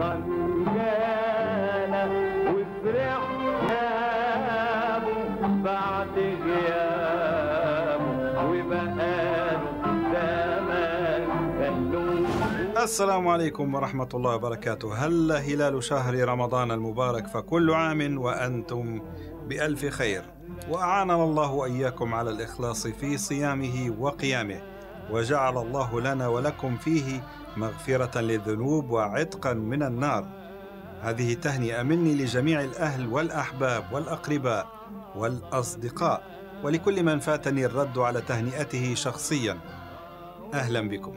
خنجانة وفرحنا بعد غيابه وبقاله زمان خلوه السلام عليكم ورحمة الله وبركاته هل هلال شهر رمضان المبارك فكل عام وأنتم بألف خير وأعاننا الله وإياكم على الإخلاص في صيامه وقيامه وجعل الله لنا ولكم فيه مغفرة للذنوب وعتقا من النار هذه تهنئة مني لجميع الأهل والأحباب والأقرباء والأصدقاء ولكل من فاتني الرد على تهنئته شخصيا أهلا بكم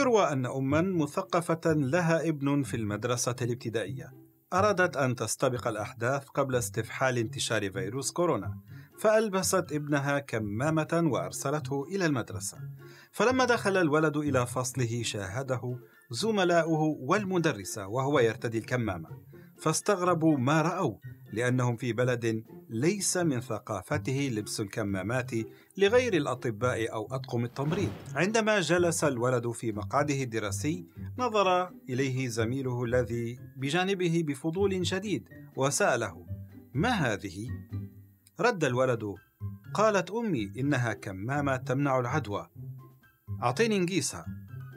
يروى أن أما مثقفة لها ابن في المدرسة الابتدائية أرادت أن تستبق الأحداث قبل استفحال انتشار فيروس كورونا فألبست ابنها كمامة وأرسلته إلى المدرسة فلما دخل الولد إلى فصله شاهده زملاؤه والمدرسة وهو يرتدي الكمامة فاستغربوا ما رأوا لأنهم في بلد ليس من ثقافته لبس الكمامات لغير الأطباء أو أطقم التمريض. عندما جلس الولد في مقعده الدراسي، نظر إليه زميله الذي بجانبه بفضول شديد وسأله: ما هذه؟ رد الولد: قالت أمي إنها كمامة تمنع العدوى. أعطيني نقيسها.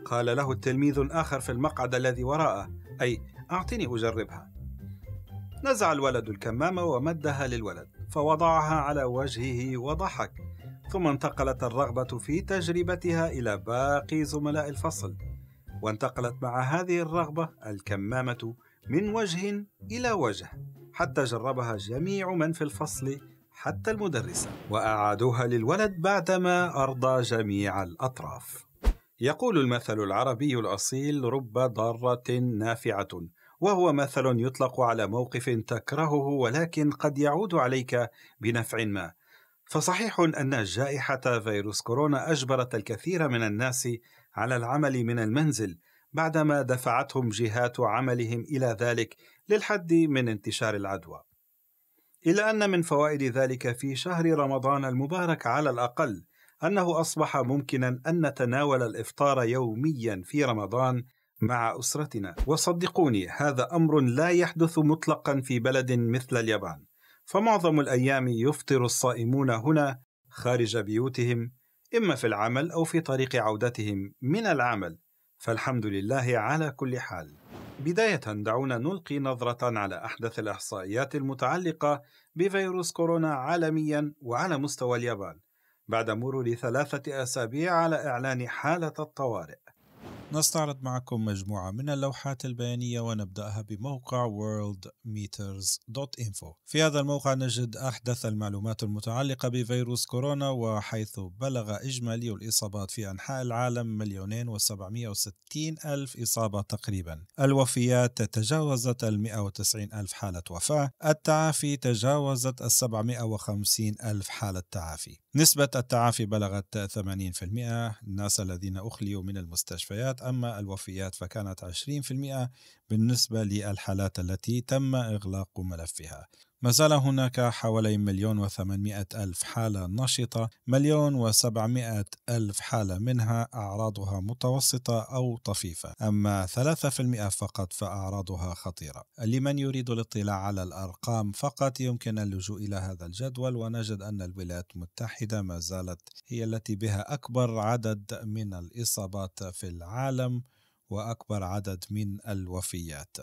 قال له التلميذ الآخر في المقعد الذي وراءه: أي أعطني أجربها نزع الولد الكمامة ومدها للولد فوضعها على وجهه وضحك ثم انتقلت الرغبة في تجربتها إلى باقي زملاء الفصل وانتقلت مع هذه الرغبة الكمامة من وجه إلى وجه حتى جربها جميع من في الفصل حتى المدرسة وأعادوها للولد بعدما أرضى جميع الأطراف يقول المثل العربي الأصيل رب ضارة نافعة وهو مثل يطلق على موقف تكرهه ولكن قد يعود عليك بنفع ما فصحيح ان جائحه فيروس كورونا اجبرت الكثير من الناس على العمل من المنزل بعدما دفعتهم جهات عملهم الى ذلك للحد من انتشار العدوى الا ان من فوائد ذلك في شهر رمضان المبارك على الاقل انه اصبح ممكنا ان نتناول الافطار يوميا في رمضان مع أسرتنا وصدقوني هذا أمر لا يحدث مطلقا في بلد مثل اليابان فمعظم الأيام يفطر الصائمون هنا خارج بيوتهم إما في العمل أو في طريق عودتهم من العمل فالحمد لله على كل حال بداية دعونا نلقي نظرة على أحدث الإحصائيات المتعلقة بفيروس كورونا عالميا وعلى مستوى اليابان بعد مرور ثلاثة أسابيع على إعلان حالة الطوارئ نستعرض معكم مجموعة من اللوحات البيانية ونبدأها بموقع worldmeters.info في هذا الموقع نجد أحدث المعلومات المتعلقة بفيروس كورونا وحيث بلغ إجمالي الإصابات في أنحاء العالم مليونين وسبعمائة وستين ألف إصابة تقريبا الوفيات تجاوزت المئة وتسعين ألف حالة وفاة التعافي تجاوزت السبعمائة وخمسين ألف حالة تعافي نسبة التعافي بلغت 80% الناس الذين أخليوا من المستشفيات أما الوفيات فكانت 20% بالنسبة للحالات التي تم إغلاق ملفها ما زال هناك حوالي مليون وثمانمائة ألف حالة نشطة مليون وسبعمائة ألف حالة منها أعراضها متوسطة أو طفيفة أما 3% فقط فأعراضها خطيرة لمن يريد الاطلاع على الأرقام فقط يمكن اللجوء إلى هذا الجدول ونجد أن الولايات المتحدة ما زالت هي التي بها أكبر عدد من الإصابات في العالم وأكبر عدد من الوفيات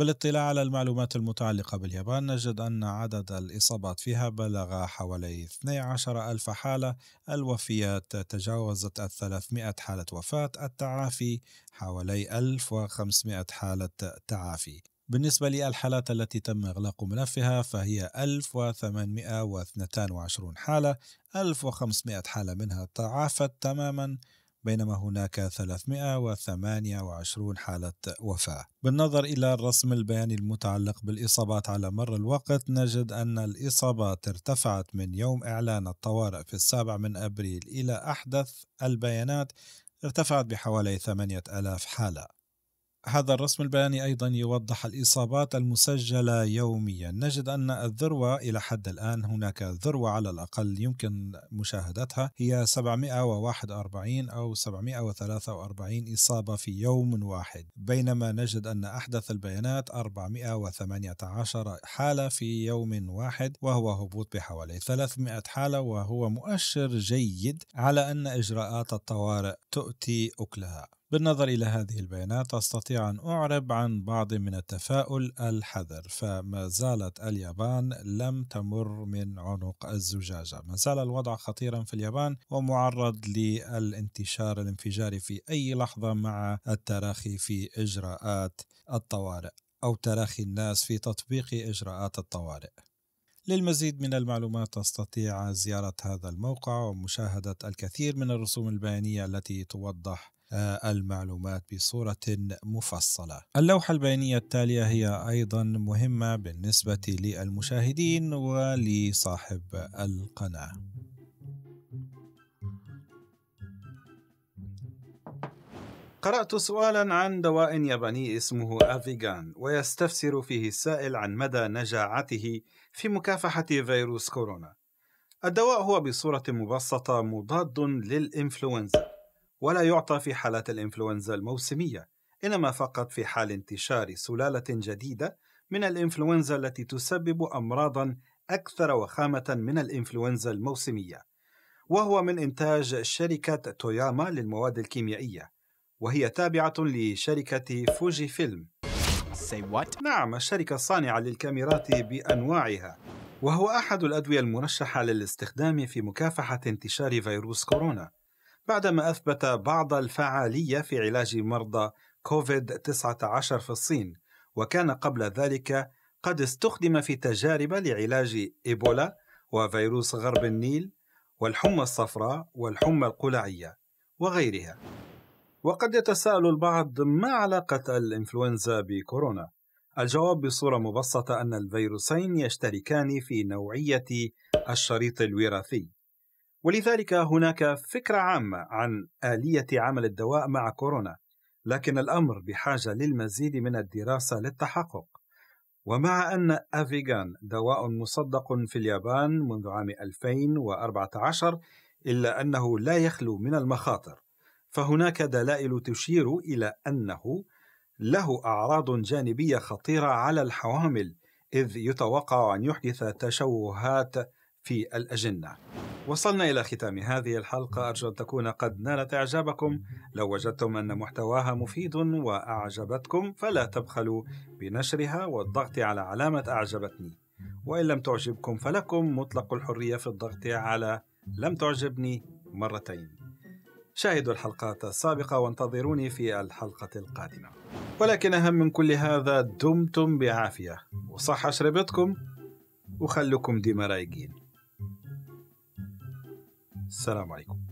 بالاطلاع على المعلومات المتعلقة باليابان نجد أن عدد الإصابات فيها بلغ حوالي 12 ألف حالة الوفيات تجاوزت 300 حالة وفاة التعافي حوالي 1500 حالة تعافي بالنسبة للحالات التي تم إغلاق ملفها فهي 1822 حالة 1500 حالة منها تعافت تماما بينما هناك 328 حالة وفاة. بالنظر إلى الرسم البياني المتعلق بالإصابات على مر الوقت نجد أن الإصابات ارتفعت من يوم إعلان الطوارئ في السابع من أبريل إلى أحدث البيانات ارتفعت بحوالي 8000 حالة هذا الرسم البياني أيضا يوضح الإصابات المسجلة يوميا نجد أن الذروة إلى حد الآن هناك ذروة على الأقل يمكن مشاهدتها هي 741 أو 743 إصابة في يوم واحد بينما نجد أن أحدث البيانات 418 حالة في يوم واحد وهو هبوط بحوالي 300 حالة وهو مؤشر جيد على أن إجراءات الطوارئ تؤتي أكلها بالنظر إلى هذه البيانات أستطيع أن أعرب عن بعض من التفاؤل الحذر فما زالت اليابان لم تمر من عنق الزجاجة ما زال الوضع خطيرا في اليابان ومعرض للانتشار الانفجاري في أي لحظة مع التراخي في إجراءات الطوارئ أو تراخي الناس في تطبيق إجراءات الطوارئ للمزيد من المعلومات تستطيع زيارة هذا الموقع ومشاهدة الكثير من الرسوم البيانية التي توضح آه، المعلومات بصورة مفصلة. اللوحة البيانية التالية هي أيضا مهمة بالنسبة للمشاهدين ولصاحب القناة. قرأت سؤالا عن دواء ياباني اسمه أفيغان ويستفسر فيه السائل عن مدى نجاعته في مكافحة فيروس كورونا. الدواء هو بصورة مبسطة مضاد للإنفلونزا ولا يعطى في حالات الإنفلونزا الموسمية إنما فقط في حال انتشار سلالة جديدة من الإنفلونزا التي تسبب أمراضا أكثر وخامة من الإنفلونزا الموسمية وهو من إنتاج شركة توياما للمواد الكيميائية وهي تابعة لشركة فوجي فيلم Say what? نعم الشركة الصانعة للكاميرات بأنواعها وهو أحد الأدوية المرشحة للاستخدام في مكافحة انتشار فيروس كورونا بعدما أثبت بعض الفعالية في علاج مرضى كوفيد-19 في الصين، وكان قبل ذلك قد استخدم في تجارب لعلاج إيبولا وفيروس غرب النيل والحمى الصفراء والحمى القلعية وغيرها. وقد يتساءل البعض ما علاقة الإنفلونزا بكورونا؟ الجواب بصورة مبسطة أن الفيروسين يشتركان في نوعية الشريط الوراثي ولذلك هناك فكرة عامة عن آلية عمل الدواء مع كورونا، لكن الأمر بحاجة للمزيد من الدراسة للتحقق. ومع أن أفيغان دواء مصدق في اليابان منذ عام 2014 إلا أنه لا يخلو من المخاطر، فهناك دلائل تشير إلى أنه له أعراض جانبية خطيرة على الحوامل، إذ يتوقع أن يحدث تشوهات في الأجنة وصلنا إلى ختام هذه الحلقة أرجو أن تكون قد نالت إعجابكم لو وجدتم أن محتواها مفيد وأعجبتكم فلا تبخلوا بنشرها والضغط على علامة أعجبتني وإن لم تعجبكم فلكم مطلق الحرية في الضغط على لم تعجبني مرتين شاهدوا الحلقات السابقة وانتظروني في الحلقة القادمة ولكن أهم من كل هذا دمتم بعافية وصح شربتكم وخلكم ديما رايقين السلام عليكم